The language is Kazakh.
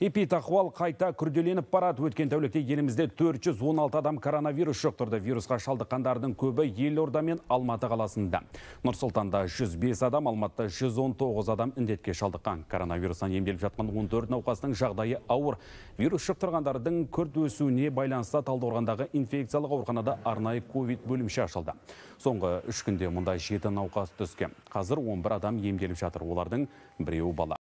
эпид ахуал қайта күрделеніп барады өткен тәулікте елімізде 416 адам коронавирус жұқтырды вирусқа шалдыққандардың көбі елорда мен алматы қаласында нұр сұлтанда 105 адам алматыда 119 адам індетке шалдыққан коронавирустан емделіп жатқан 14 науқастың жағдайы ауыр вирус жұқтырғандардың күрт өсуіне байланысты талдықорғандағы инфекциялық ауруханада арнайы COVID бөлімше ашылды соңғы үш күнде мұнда 7 науқас түскен қазір 11 адам емделіп жатыр олардың біреуі бала